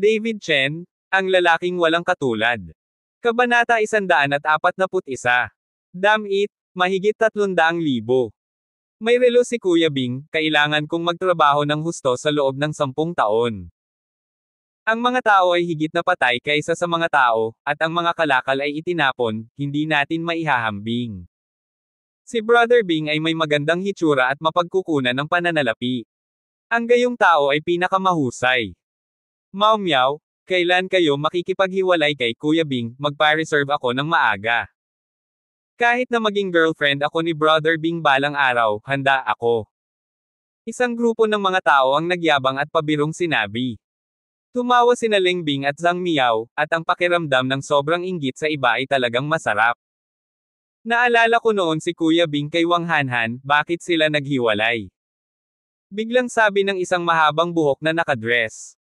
David Chen, ang lalaking walang katulad. Kabanata 141. Damn it, mahigit 300,000. May relo si Kuya Bing, kailangan kong magtrabaho ng husto sa loob ng 10 taon. Ang mga tao ay higit na patay kaysa sa mga tao, at ang mga kalakal ay itinapon, hindi natin maihahambing. Si Brother Bing ay may magandang hitsura at mapagkukunan ng pananalapi. Ang gayong tao ay pinakamahusay. Mao Miao, kailan kayo makikipaghiwalay kay Kuya Bing, magpa-reserve ako ng maaga. Kahit na maging girlfriend ako ni Brother Bing balang araw, handa ako. Isang grupo ng mga tao ang nagyabang at pabirong sinabi. Tumawa sina Leng Bing at Zhang Miao, at ang pakiramdam ng sobrang inggit sa iba ay talagang masarap. Naalala ko noon si Kuya Bing kay Wang Hanhan, bakit sila naghiwalay. Biglang sabi ng isang mahabang buhok na nakadress.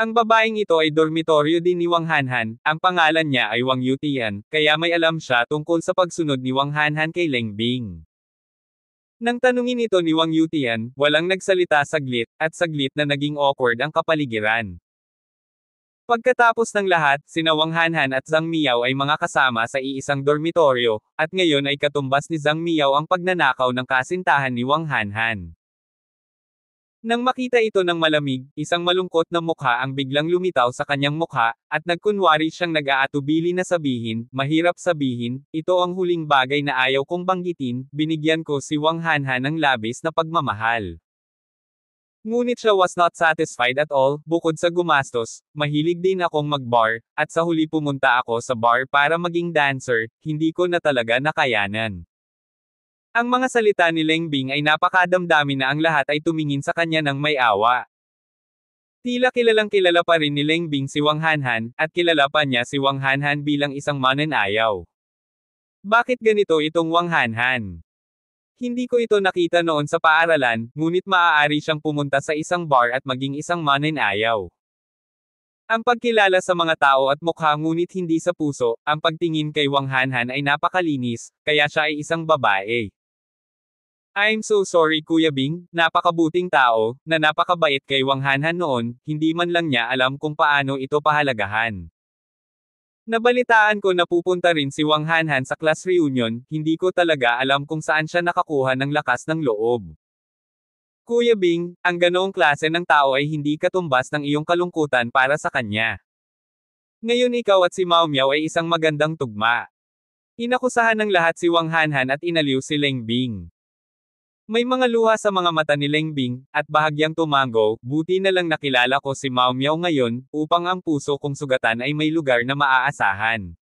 Ang babaeng ito ay dormitoryo din ni Wang Hanhan, ang pangalan niya ay Wang Yutian, kaya may alam siya tungkol sa pagsunod ni Wang Hanhan kay Leng Bing. Nang tanungin ito ni Wang Yutian, walang nagsalita saglit, at saglit na naging awkward ang kapaligiran. Pagkatapos ng lahat, sina Wang Hanhan at Zhang Miao ay mga kasama sa iisang dormitoryo, at ngayon ay katumbas ni Zhang Miao ang pagnanakaw ng kasintahan ni Wang Hanhan. Nang makita ito ng malamig, isang malungkot na mukha ang biglang lumitaw sa kanyang mukha, at nagkunwari siyang nag-aatubili na sabihin, mahirap sabihin, ito ang huling bagay na ayaw kong banggitin, binigyan ko si Wang Hanhan ng labis na pagmamahal. Ngunit siya was not satisfied at all, bukod sa gumastos, mahilig din akong mag-bar, at sa huli pumunta ako sa bar para maging dancer, hindi ko na talaga nakayanan. Ang mga salita ni Leng Bing ay napakadamdamin na ang lahat ay tumingin sa kanya ng may awa. Tila kilalang kilala pa rin ni Leng Bing si Wang Hanhan, at kilala pa niya si Wang Hanhan bilang isang mananayaw. Bakit ganito itong Wang Hanhan? Hindi ko ito nakita noon sa paaralan, ngunit maaari siyang pumunta sa isang bar at maging isang mananayaw. Ang pagkilala sa mga tao at mukha ngunit hindi sa puso, ang pagtingin kay Wang Hanhan ay napakalinis, kaya siya ay isang babae. I'm so sorry Kuya Bing, napakabuting tao, na napakabait kay Wang Hanhan noon, hindi man lang niya alam kung paano ito pahalagahan. Nabalitaan ko na pupunta rin si Wang Hanhan sa class reunion, hindi ko talaga alam kung saan siya nakakuha ng lakas ng loob. Kuya Bing, ang ganoong klase ng tao ay hindi katumbas ng iyong kalungkutan para sa kanya. Ngayon ikaw at si Mao Miao ay isang magandang tugma. Inakusahan ng lahat si Wang Hanhan at inaliw si Leng Bing. May mga luha sa mga mata ni Lengbing, at bahagyang tumango, buti na lang nakilala ko si Mao Miao ngayon, upang ang puso kong sugatan ay may lugar na maaasahan.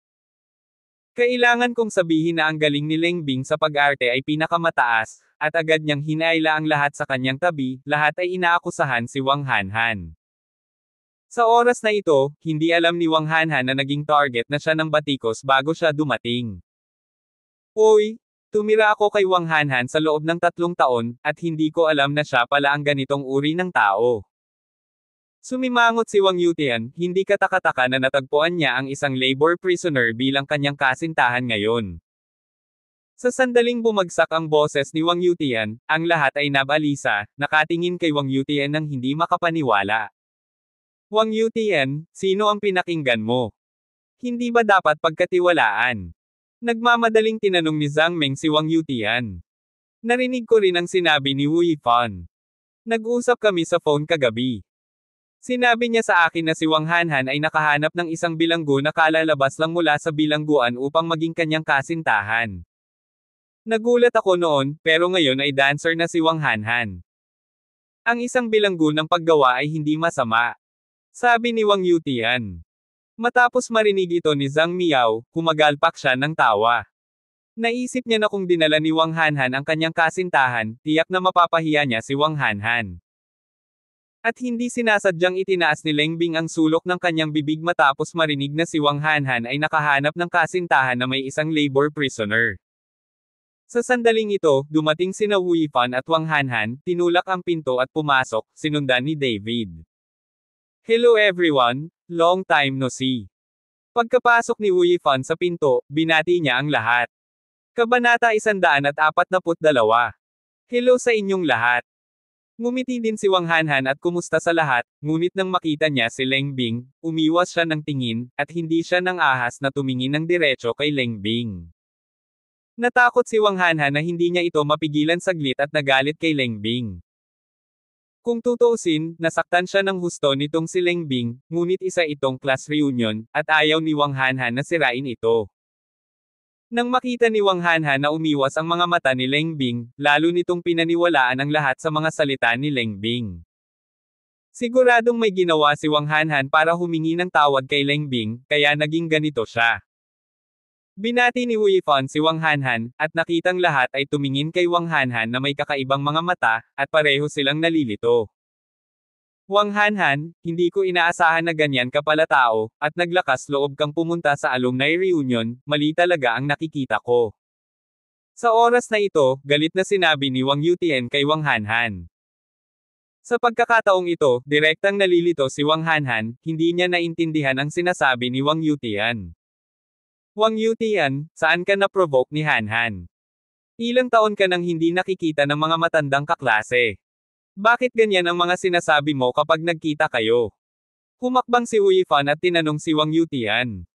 Kailangan kong sabihin na ang galing ni Lengbing sa pag-arte ay pinakamataas, at agad niyang hinaila ang lahat sa kanyang tabi, lahat ay inaakusahan si Wang Hanhan. Sa oras na ito, hindi alam ni Wang Hanhan na naging target na siya ng batikos bago siya dumating. Uy, Tumira ako kay Wang Hanhan sa loob ng tatlong taon, at hindi ko alam na siya pala ang ganitong uri ng tao. Sumimangot si Wang Yutian, hindi katakataka na natagpuan niya ang isang labor prisoner bilang kanyang kasintahan ngayon. Sa sandaling bumagsak ang boses ni Wang Yutian, ang lahat ay nabalisa, nakatingin kay Wang Yutian ng hindi makapaniwala. Wang Yutian, sino ang pinakinggan mo? Hindi ba dapat pagkatiwalaan? Nagmamadaling tinanong ni Zhang Meng si Wang Yutian. Narinig ko rin ang sinabi ni Wu Yifan. Nag-usap kami sa phone kagabi. Sinabi niya sa akin na si Wang Hanhan ay nakahanap ng isang bilanggo na kalalabas lang mula sa bilangguan upang maging kanyang kasintahan. Nagulat ako noon, pero ngayon ay dancer na si Wang Hanhan. Ang isang bilanggo ng paggawa ay hindi masama. Sabi ni Wang Yutian. Matapos marinig ito ni Zhang Miao, kumagalpak siya ng tawa. Naisip niya na kung dinala ni Wang Hanhan ang kanyang kasintahan, tiyak na mapapahiya niya si Wang Hanhan. At hindi sinasadyang itinaas ni Leng Bing ang sulok ng kanyang bibig matapos marinig na si Wang Hanhan ay nakahanap ng kasintahan na may isang labor prisoner. Sa sandaling ito, dumating sina Wu Yifan at Wang Hanhan, tinulak ang pinto at pumasok, sinundan ni David. Hello everyone, Long time no see. Pagkapasok ni Fan sa pinto, binati niya ang lahat. Kabanata at 142. Hello sa inyong lahat. Ngumiti din si Wang Hanhan at kumusta sa lahat, ngunit nang makita niya si Leng Bing, umiwas siya ng tingin, at hindi siya ng ahas na tumingin ng diretso kay Leng Bing. Natakot si Wang Hanhan na hindi niya ito mapigilan saglit at nagalit kay Leng Bing. Kung tutuusin, nasaktan siya ng husto nitong si Leng Bing, ngunit isa itong class reunion, at ayaw ni Wang Hanhan na sirain ito. Nang makita ni Wang Hanhan na umiwas ang mga mata ni Leng Bing, lalo nitong pinaniwalaan ang lahat sa mga salita ni Leng Bing. Siguradong may ginawa si Wang Hanhan para humingi ng tawad kay Leng Bing, kaya naging ganito siya. Binati ni Wu Yifon si Wang Hanhan, at nakitang lahat ay tumingin kay Wang Hanhan na may kakaibang mga mata, at pareho silang nalilito. Wang Hanhan, hindi ko inaasahan na ganyan ka pala tao, at naglakas loob kang pumunta sa alumni reunion, mali talaga ang nakikita ko. Sa oras na ito, galit na sinabi ni Wang Yutian kay Wang Hanhan. Sa pagkakataong ito, direktang nalilito si Wang Hanhan, hindi niya naintindihan ang sinasabi ni Wang Yutian. Wang Yutian, saan ka na-provoke ni Hanhan? Ilang taon ka nang hindi nakikita ng mga matandang kaklase. Bakit ganyan ang mga sinasabi mo kapag nagkita kayo? Humakbang si Fan at tinanong si Wang Yutian.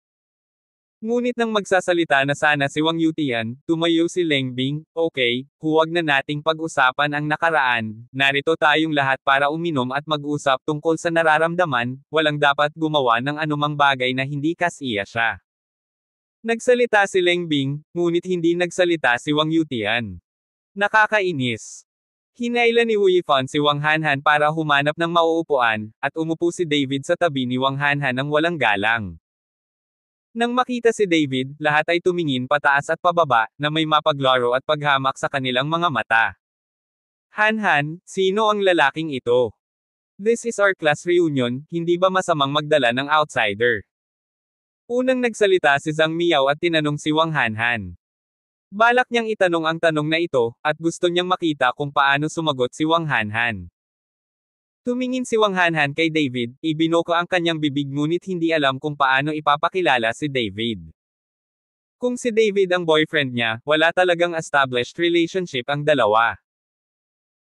Ngunit nang magsasalita na sana si Wang Yutian, tumayo si Leng Bing, okay, huwag na nating pag-usapan ang nakaraan, narito tayong lahat para uminom at mag-usap tungkol sa nararamdaman, walang dapat gumawa ng anumang bagay na hindi kasiya siya. Nagsalita si Leng Bing, ngunit hindi nagsalita si Wang Yutian. Nakakainis. Hinailan ni Wu Fan si Wang Hanhan para humanap ng mauupuan, at umupo si David sa tabi ni Wang Hanhan ng walang galang. Nang makita si David, lahat ay tumingin pataas at pababa, na may mapaglaro at paghamak sa kanilang mga mata. Hanhan, sino ang lalaking ito? This is our class reunion, hindi ba masamang magdala ng outsider? Unang nagsalita si Zhang Miao at tinanong si Wang Hanhan. Balak niyang itanong ang tanong na ito, at gusto niyang makita kung paano sumagot si Wang Hanhan. Tumingin si Wang Hanhan kay David, ibinoko ang kanyang bibig ngunit hindi alam kung paano ipapakilala si David. Kung si David ang boyfriend niya, wala talagang established relationship ang dalawa.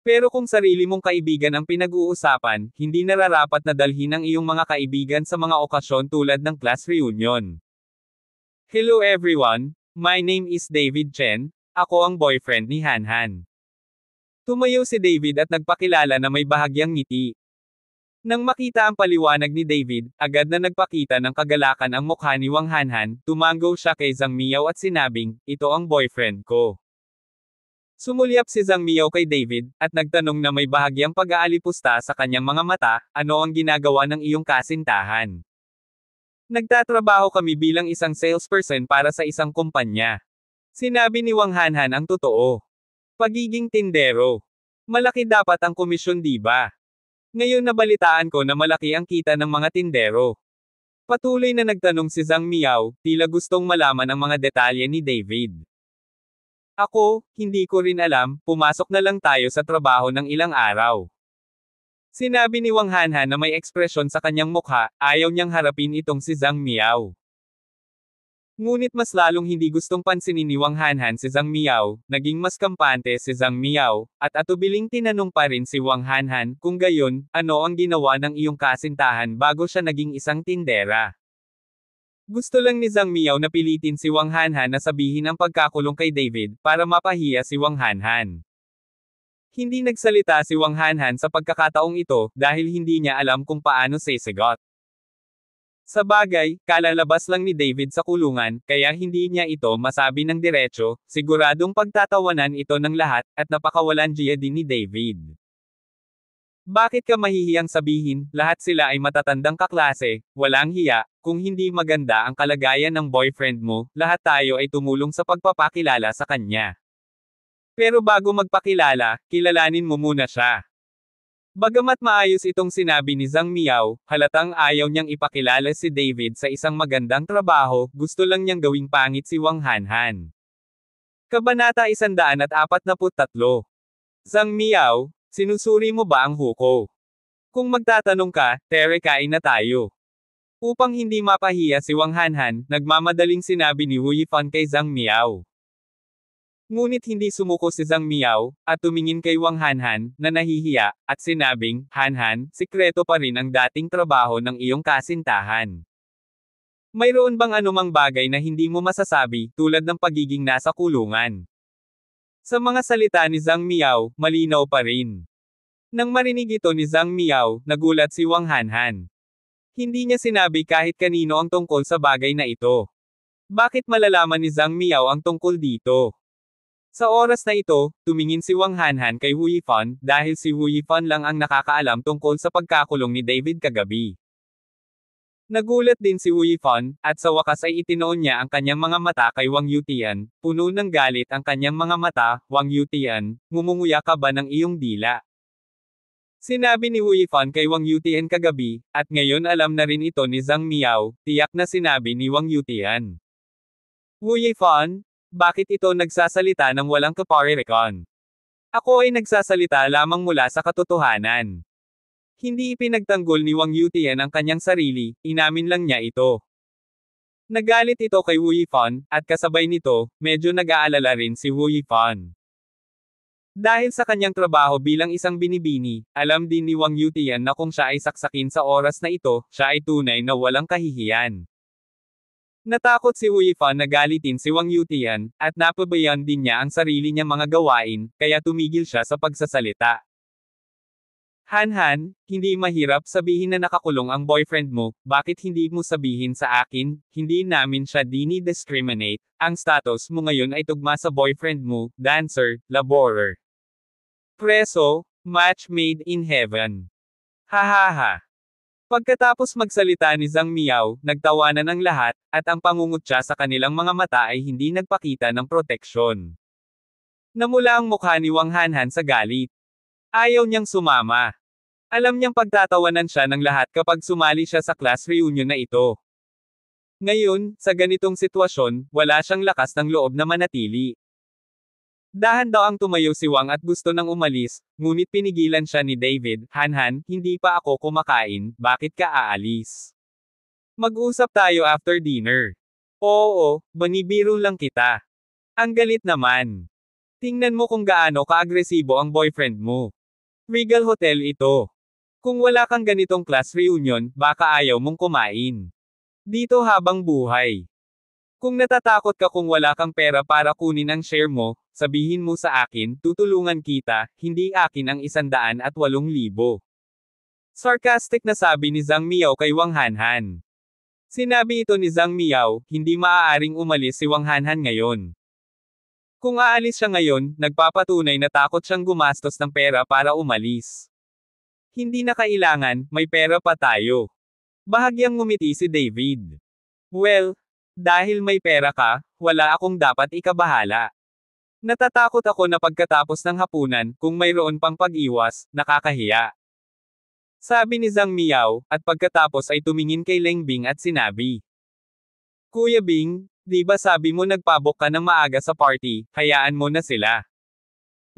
Pero kung sarili mong kaibigan ang pinag-uusapan, hindi nararapat na dalhin ang iyong mga kaibigan sa mga okasyon tulad ng class reunion. Hello everyone, my name is David Chen, ako ang boyfriend ni Hanhan. Tumayo si David at nagpakilala na may bahagyang ngiti. Nang makita ang paliwanag ni David, agad na nagpakita ng kagalakan ang mukha ni Wang Hanhan, tumango siya kay Zhang Miao at sinabing, ito ang boyfriend ko. Sumulyap si Zhang Miao kay David, at nagtanong na may bahagyang pag-aalipusta sa kanyang mga mata, ano ang ginagawa ng iyong kasintahan? Nagtatrabaho kami bilang isang salesperson para sa isang kumpanya. Sinabi ni Wang Hanhan ang totoo. Pagiging tindero. Malaki dapat ang komisyon diba? Ngayon nabalitaan ko na malaki ang kita ng mga tindero. Patuloy na nagtanong si Zhang Miao, tila gustong malaman ang mga detalye ni David. Ako, hindi ko rin alam, pumasok na lang tayo sa trabaho ng ilang araw. Sinabi ni Wang Hanhan na may ekspresyon sa kanyang mukha, ayaw niyang harapin itong si Zhang Miao. Ngunit mas lalong hindi gustong pansinin ni Wang Hanhan si Zhang Miao, naging mas kampante si Zhang Miao, at atubiling tinanong pa rin si Wang Hanhan, kung gayon, ano ang ginawa ng iyong kasintahan bago siya naging isang tindera. Gusto lang ni Zhang Miao na pilitin si Wang Hanhan na sabihin ang pagkakulong kay David, para mapahiya si Wang Hanhan. Hindi nagsalita si Wang Hanhan sa pagkakataong ito, dahil hindi niya alam kung paano sisagot. Sa bagay, kalalabas lang ni David sa kulungan, kaya hindi niya ito masabi ng diretsyo, siguradong pagtatawanan ito ng lahat, at napakawalan siya din ni David. Bakit ka mahihiyang sabihin, lahat sila ay matatandang kaklase, walang hiya, kung hindi maganda ang kalagayan ng boyfriend mo, lahat tayo ay tumulong sa pagpapakilala sa kanya. Pero bago magpakilala, kilalanin mo muna siya. Bagamat maayos itong sinabi ni Zhang Miao, halatang ayaw niyang ipakilala si David sa isang magandang trabaho, gusto lang niyang gawing pangit si Wang Hanhan. Kabanata 143 Zhang Miao, Sinusuri mo ba ang huko? Kung magtatanong ka, tere kain na tayo. Upang hindi mapahiya si Wang Hanhan, nagmamadaling sinabi ni Hui Fan kay Zhang Miao. Ngunit hindi sumuko si Zhang Miao, at tumingin kay Wang Hanhan, na nahihiya, at sinabing, Hanhan, sikreto pa rin ang dating trabaho ng iyong kasintahan. Mayroon bang anumang bagay na hindi mo masasabi, tulad ng pagiging nasa kulungan? Sa mga salita ni Zhang Miao, malinaw pa rin. Nang marinig ito ni Zhang Miao, nagulat si Wang Hanhan. Hindi niya sinabi kahit kanino ang tungkol sa bagay na ito. Bakit malalaman ni Zhang Miao ang tungkol dito? Sa oras na ito, tumingin si Wang Hanhan kay Hu Yifan dahil si Hu Yifan lang ang nakakaalam tungkol sa pagkakulong ni David kagabi. Nagulat din si Wu Yifan, at sa wakas ay itinoon niya ang kanyang mga mata kay Wang Yutian. Puno ng galit ang kanyang mga mata, Wang Yutian, ngumunguya ka ba ng iyong dila? Sinabi ni Wu Yifan kay Wang Yutian kagabi, at ngayon alam na rin ito ni Zhang Miao, tiyak na sinabi ni Wang Yutian. Wu Yifan, bakit ito nagsasalita ng walang kaparirikon? Ako ay nagsasalita lamang mula sa katotohanan. Hindi ipinagtanggol ni Wang Yutian ang kanyang sarili, inamin lang niya ito. Nagalit ito kay Wu Yifan, at kasabay nito, medyo nag-aalala rin si Wu Yifan. Dahil sa kanyang trabaho bilang isang binibini, alam din ni Wang Yutian na kung siya ay saksakin sa oras na ito, siya ay tunay na walang kahihiyan. Natakot si Wu Yifan na galitin si Wang Yutian, at napabayan din niya ang sarili niyang mga gawain, kaya tumigil siya sa pagsasalita. Hanhan, hindi mahirap sabihin na nakakulong ang boyfriend mo, bakit hindi mo sabihin sa akin, hindi namin siya dini-discriminate, ang status mo ngayon ay tugma sa boyfriend mo, dancer, laborer. Preso, match made in heaven. Hahaha. Pagkatapos magsalita ni Zhang Miao, nagtawanan ang lahat, at ang pangungutya sa kanilang mga mata ay hindi nagpakita ng proteksyon. Namula ang mukha ni Wang Hanhan sa galit. Ayaw niyang sumama. Alam niyang pagtatawanan siya ng lahat kapag sumali siya sa class reunion na ito. Ngayon, sa ganitong sitwasyon, wala siyang lakas ng loob na manatili. Dahan daw ang tumayo si Wang at gusto nang umalis, ngunit pinigilan siya ni David, Hanhan, hindi pa ako kumakain, bakit ka aalis? Mag-usap tayo after dinner. Oo, banibiro lang kita. Ang galit naman. Tingnan mo kung gaano ka-agresibo ang boyfriend mo. Regal Hotel ito. Kung wala kang ganitong class reunion, baka ayaw mong kumain. Dito habang buhay. Kung natatakot ka kung wala kang pera para kunin ang share mo, sabihin mo sa akin, tutulungan kita, hindi akin ang isandaan at walong libo. Sarcastic na sabi ni Zhang Miao kay Wang Hanhan. Sinabi ito ni Zhang Miao, hindi maaaring umalis si Wang Hanhan ngayon. Kung aalis siya ngayon, nagpapatunay na takot siyang gumastos ng pera para umalis. Hindi na kailangan, may pera pa tayo. Bahagyang ngumiti si David. Well, dahil may pera ka, wala akong dapat ikabahala. Natatakot ako na pagkatapos ng hapunan, kung mayroon pang pag-iwas, nakakahiya. Sabi ni Zhang Miao, at pagkatapos ay tumingin kay Leng Bing at sinabi. Kuya Bing, Di ba sabi mo nagpabok ka ng maaga sa party, hayaan mo na sila.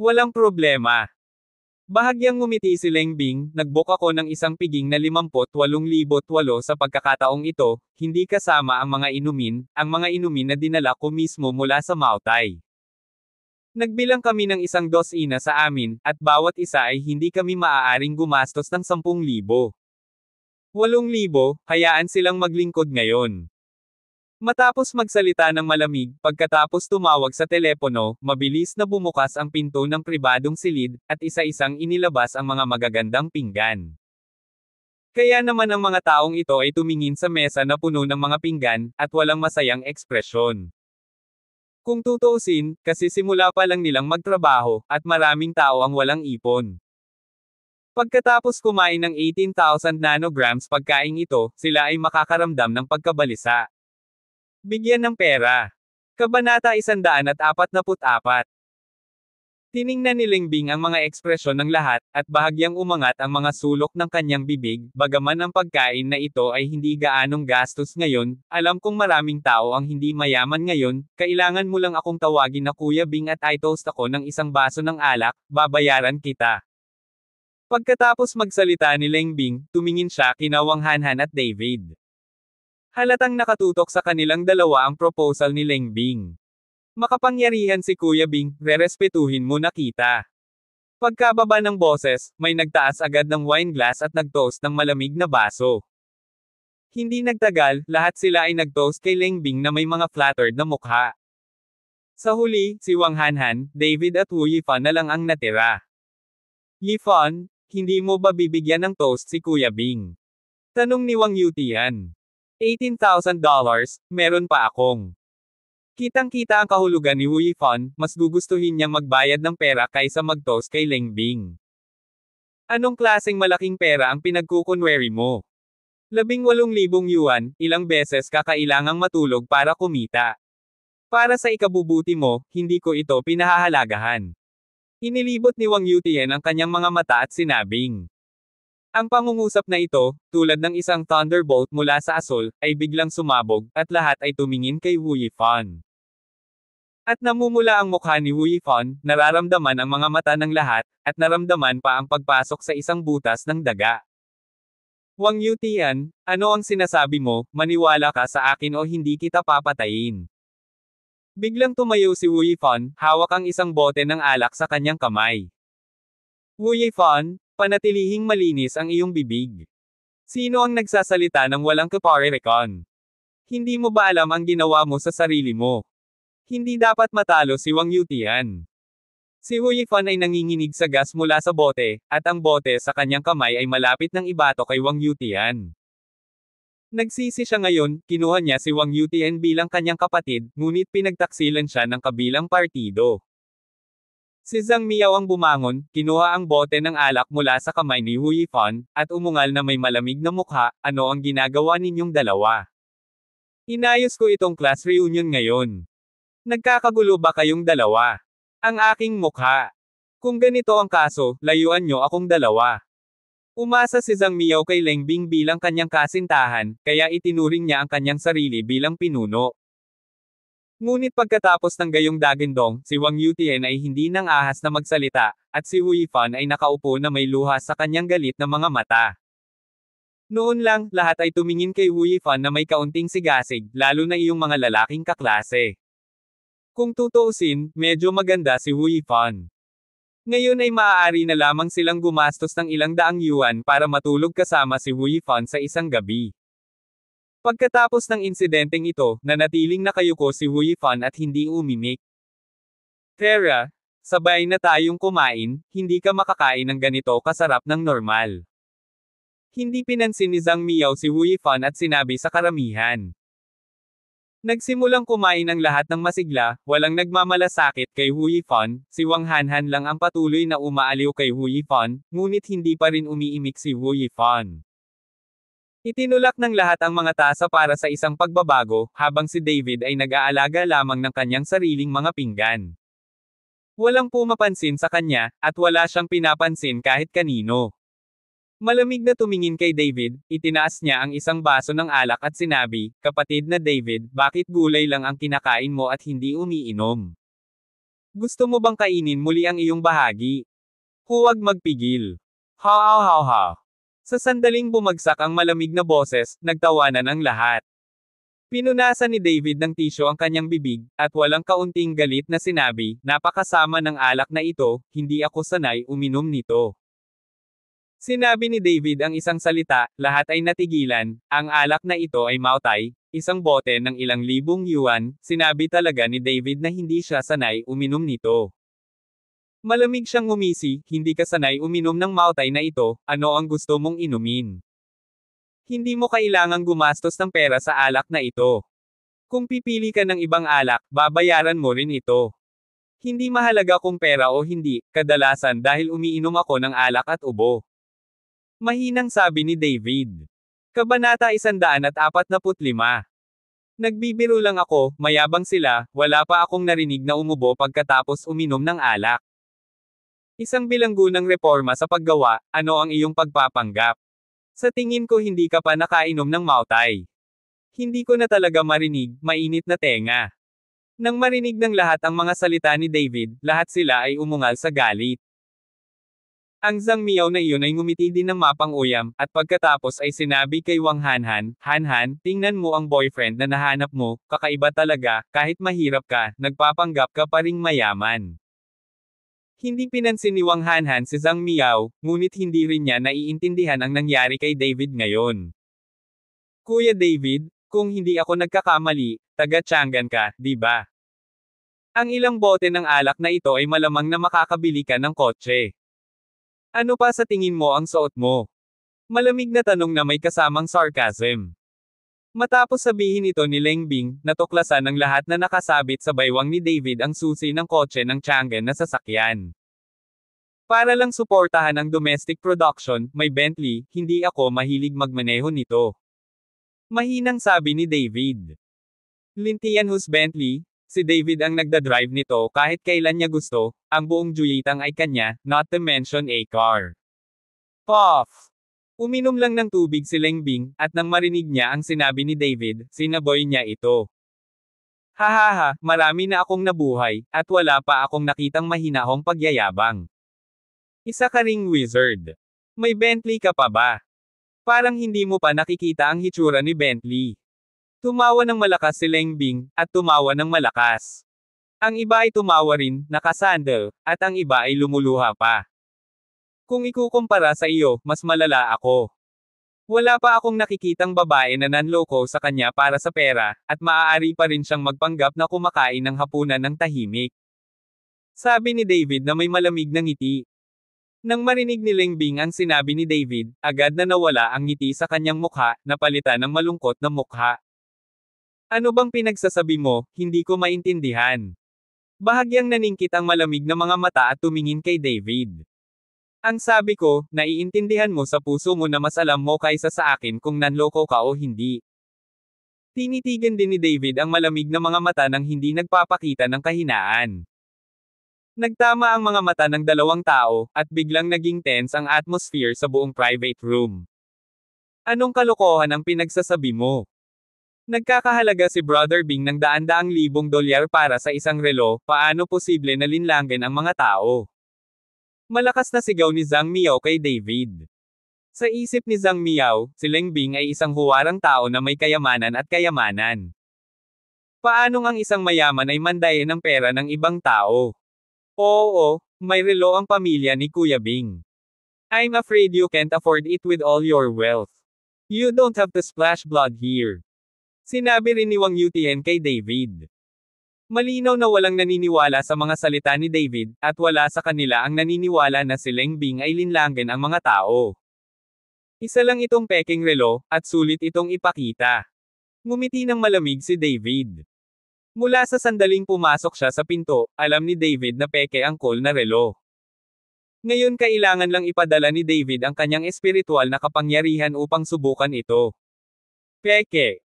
Walang problema. Bahagyang ngumiti si Leng Bing, nagbook ako ng isang piging na 58,008 sa pagkakataong ito, hindi kasama ang mga inumin, ang mga inumin na dinala ko mismo mula sa Maotay. Nagbilang kami ng isang dosina sa amin, at bawat isa ay hindi kami maaaring gumastos ng 10,000. 8,000, hayaan silang maglingkod ngayon. Matapos magsalita ng malamig, pagkatapos tumawag sa telepono, mabilis na bumukas ang pinto ng pribadong silid, at isa-isang inilabas ang mga magagandang pinggan. Kaya naman ang mga taong ito ay tumingin sa mesa na puno ng mga pinggan, at walang masayang ekspresyon. Kung tutuusin, kasi simula pa lang nilang magtrabaho, at maraming tao ang walang ipon. Pagkatapos kumain ng 18,000 nanograms pagkain ito, sila ay makakaramdam ng pagkabalisa. Bigyan ng pera. Kabanata 144. Tiningnan ni Lingbing ang mga ekspresyon ng lahat, at bahagyang umangat ang mga sulok ng kanyang bibig, bagaman ang pagkain na ito ay hindi gaanong gastos ngayon, alam kong maraming tao ang hindi mayaman ngayon, kailangan mo lang akong tawagin na Kuya Bing at I toast ako ng isang baso ng alak, babayaran kita. Pagkatapos magsalita ni Lingbing, tumingin siya kinawang Hanhan at David. Halatang nakatutok sa kanilang dalawa ang proposal ni Leng Bing. Makapangyarihan si Kuya Bing, rerespetuhin mo na kita. Pagkababa ng boses, may nagtaas agad ng wine glass at nagtoast ng malamig na baso. Hindi nagtagal, lahat sila ay nagtoast kay Leng Bing na may mga flattered na mukha. Sa huli, si Wang Hanhan, David at Wu Yifan na lang ang natira. Yifan, hindi mo ba bibigyan ng toast si Kuya Bing? Tanong ni Wang Yutian. $18,000, meron pa akong. Kitang-kita ang kahulugan ni Hui Fan, mas gugustuhin niyang magbayad ng pera kaysa magtos kay Leng Bing. Anong klaseng malaking pera ang pinagkukunweri mo? Labing walong libong yuan, ilang beses ka kailangang matulog para kumita. Para sa ikabubuti mo, hindi ko ito pinahahalagahan. Inilibot ni Wang Yutian ang kanyang mga mata at sinabing, ang pangungusap na ito, tulad ng isang thunderbolt mula sa asol, ay biglang sumabog, at lahat ay tumingin kay Wu Yifan. At namumula ang mukha ni Wu Yifan, nararamdaman ang mga mata ng lahat, at naramdaman pa ang pagpasok sa isang butas ng daga. Wang Yutian, ano ang sinasabi mo, maniwala ka sa akin o hindi kita papatayin. Biglang tumayo si Wu Yifan, hawak ang isang bote ng alak sa kanyang kamay. Wu Yifan, Panatilihing malinis ang iyong bibig. Sino ang nagsasalita ng walang kaparerekon? Hindi mo ba alam ang ginawa mo sa sarili mo? Hindi dapat matalo si Wang Yutian. Si Hu Yifan ay nanginginig sa gas mula sa bote, at ang bote sa kanyang kamay ay malapit ng ibato kay Wang Yutian. Nagsisi siya ngayon, kinuha niya si Wang Yutian bilang kanyang kapatid, ngunit pinagtaksilan siya ng kabilang partido. Si Zhang Miao ang bumangon, kinuha ang bote ng alak mula sa kamay ni Hui Fan, at umungal na may malamig na mukha, ano ang ginagawa ninyong dalawa? Inayos ko itong class reunion ngayon. Nagkakagulo ba kayong dalawa? Ang aking mukha. Kung ganito ang kaso, layuan nyo akong dalawa. Umasa si Zhang Miao kay Leng Bing bilang kanyang kasintahan, kaya itinuring niya ang kanyang sarili bilang pinuno. Ngunit pagkatapos ng gayong dagindong, si Wang Yutian ay hindi nang ahas na magsalita, at si Hui Fan ay nakaupo na may luha sa kanyang galit na mga mata. Noon lang, lahat ay tumingin kay Hui Fan na may kaunting sigasig, lalo na iyong mga lalaking kaklase. Kung tutuusin, medyo maganda si Hui Fan. Ngayon ay maaari na lamang silang gumastos ng ilang daang yuan para matulog kasama si Hui Fan sa isang gabi. Pagkatapos ng insidenteng ito, nanatiling nakayuko si Hui Fan at hindi umimik. Tara, sabay na tayong kumain, hindi ka makakain ng ganito kasarap ng normal. Hindi pinansin ni Zhang Miao si Hui Fan at sinabi sa karamihan. Nagsimulang kumain ang lahat ng masigla, walang nagmamalasakit kay Hui Fan, si Wang Hanhan lang ang patuloy na umaaliw kay Hui Fan, ngunit hindi pa rin umiimik si Hui Fan. Itinulak ng lahat ang mga tasa para sa isang pagbabago, habang si David ay nag-aalaga lamang ng kanyang sariling mga pinggan. Walang pumapansin sa kanya, at wala siyang pinapansin kahit kanino. Malamig na tumingin kay David, itinaas niya ang isang baso ng alak at sinabi, Kapatid na David, bakit gulay lang ang kinakain mo at hindi umiinom? Gusto mo bang kainin muli ang iyong bahagi? Huwag magpigil. Ha ha ha ha. Sa sandaling bumagsak ang malamig na boses, nagtawanan ang lahat. Pinunasan ni David ng tisyo ang kanyang bibig, at walang kaunting galit na sinabi, napakasama ng alak na ito, hindi ako sanay uminom nito. Sinabi ni David ang isang salita, lahat ay natigilan, ang alak na ito ay mautay, isang bote ng ilang libong yuan, sinabi talaga ni David na hindi siya sanay uminom nito. Malamig siyang ngumisi, hindi ka sanay uminom ng mautay na ito, ano ang gusto mong inumin? Hindi mo kailangang gumastos ng pera sa alak na ito. Kung pipili ka ng ibang alak, babayaran mo rin ito. Hindi mahalaga kung pera o hindi, kadalasan dahil umiinom ako ng alak at ubo. Mahinang sabi ni David. Kabanata 145. Nagbibiro lang ako, mayabang sila, wala pa akong narinig na umubo pagkatapos uminom ng alak. Isang bilanggo ng reforma sa paggawa, ano ang iyong pagpapanggap? Sa tingin ko hindi ka pa nakainom ng mautay. Hindi ko na talaga marinig, mainit na tenga. Nang marinig ng lahat ang mga salita ni David, lahat sila ay umungal sa galit. Ang Zhang Miao na iyon ay ngumiti din ng mapang-uyam, at pagkatapos ay sinabi kay Wang Hanhan, Hanhan, tingnan mo ang boyfriend na nahanap mo, kakaiba talaga, kahit mahirap ka, nagpapanggap ka pa ring mayaman. Hindi pinansin ni Wang Hanhan si Zhang Miao, ngunit hindi rin niya naiintindihan ang nangyari kay David ngayon. Kuya David, kung hindi ako nagkakamali, taga Changgan ka, di ba? Ang ilang bote ng alak na ito ay malamang na makakabili ka ng kotse. Ano pa sa tingin mo ang suot mo? Malamig na tanong na may kasamang sarcasm. Matapos sabihin ito ni Leng Bing, natuklasan ng lahat na nakasabit sa baywang ni David ang susi ng kotse ng Chang'an na sasakyan. Para lang suportahan ang domestic production, may Bentley, hindi ako mahilig magmaneho nito. Mahinang sabi ni David. Lintian Hus Bentley, si David ang nagda-drive nito kahit kailan niya gusto, ang buong Julitang ay kanya, not to mention a car. Puff! Uminom lang ng tubig si Lengbing, at nang marinig niya ang sinabi ni David, sinaboy niya ito. Hahaha, marami na akong nabuhay, at wala pa akong nakitang mahinahong pagyayabang. Isa ka ring wizard. May Bentley ka pa ba? Parang hindi mo pa nakikita ang hitsura ni Bentley. Tumawa ng malakas si Lengbing, at tumawa ng malakas. Ang iba ay tumawa rin, nakasandal, at ang iba ay lumuluha pa. Kung ikukumpara sa iyo, mas malala ako. Wala pa akong nakikitang babae na nanloko sa kanya para sa pera, at maaari pa rin siyang magpanggap na kumakain ng hapunan ng tahimik. Sabi ni David na may malamig ng ngiti. Nang marinig ni Leng Bing ang sinabi ni David, agad na nawala ang ngiti sa kanyang mukha, napalitan ng malungkot na mukha. Ano bang pinagsasabi mo, hindi ko maintindihan. Bahagyang naningkit ang malamig na mga mata at tumingin kay David. Ang sabi ko, naiintindihan mo sa puso mo na mas alam mo kaysa sa akin kung nanloko ka o hindi. Tinitigan din ni David ang malamig na mga mata nang hindi nagpapakita ng kahinaan. Nagtama ang mga mata ng dalawang tao, at biglang naging tense ang atmosphere sa buong private room. Anong kalokohan ang pinagsasabi mo? Nagkakahalaga si Brother Bing ng daan-daang libong dolyar para sa isang relo, paano posible na linlangan ang mga tao? Malakas na sigaw ni Zhang Miao kay David. Sa isip ni Zhang Miao, si Leng Bing ay isang huwarang tao na may kayamanan at kayamanan. Paano ngang isang mayaman ay mandayan ng pera ng ibang tao? Oo, may relo ang pamilya ni Kuya Bing. I'm afraid you can't afford it with all your wealth. You don't have to splash blood here. Sinabi rin ni Wang Yutian kay David. Malinaw na walang naniniwala sa mga salita ni David, at wala sa kanila ang naniniwala na si Leng Bing ay linlangin ang mga tao. Isa lang itong peking relo, at sulit itong ipakita. Ngumiti ng malamig si David. Mula sa sandaling pumasok siya sa pinto, alam ni David na peke ang call na relo. Ngayon kailangan lang ipadala ni David ang kanyang espiritual na kapangyarihan upang subukan ito. Peke,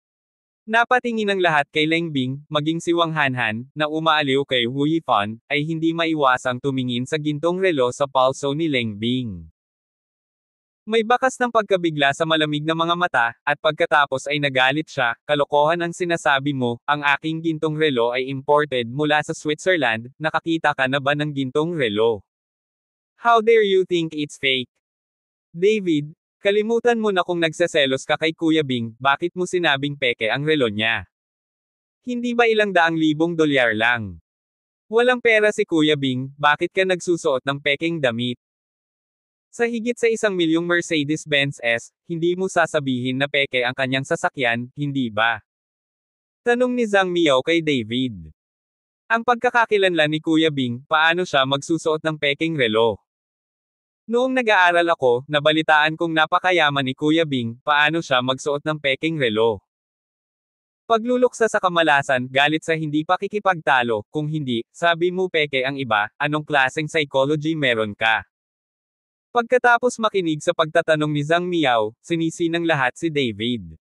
Napatingin ang lahat kay Leng Bing, maging si Wang Hanhan, na umaaliw kay Wu Yifan, ay hindi maiwasang tumingin sa gintong relo sa palso ni Leng Bing. May bakas ng pagkabigla sa malamig na mga mata, at pagkatapos ay nagalit siya, kalokohan ang sinasabi mo, ang aking gintong relo ay imported mula sa Switzerland, nakakita ka na ba ng gintong relo? How dare you think it's fake? David, Kalimutan mo na kung nagsaselos ka kay Kuya Bing, bakit mo sinabing peke ang relo niya? Hindi ba ilang daang libong dolyar lang? Walang pera si Kuya Bing, bakit ka nagsusuot ng peking damit? Sa higit sa isang milyong Mercedes-Benz S, hindi mo sasabihin na peke ang kanyang sasakyan, hindi ba? Tanong ni Zhang Miao kay David. Ang pagkakakilanlan ni Kuya Bing, paano siya magsusuot ng peking relo? Noong nag-aaral ako, nabalitaan kong napakayaman ni Kuya Bing, paano siya magsuot ng peking relo. Pagluluksa sa kamalasan, galit sa hindi pakikipagtalo, kung hindi, sabi mo peke ang iba, anong klaseng psychology meron ka? Pagkatapos makinig sa pagtatanong ni Zhang Miao, sinisi ng lahat si David.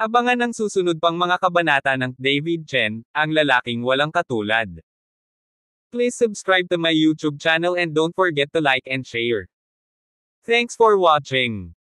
Abangan ang susunod pang mga kabanata ng David Chen, ang lalaking walang katulad. Please subscribe to my YouTube channel and don't forget to like and share. Thanks for watching.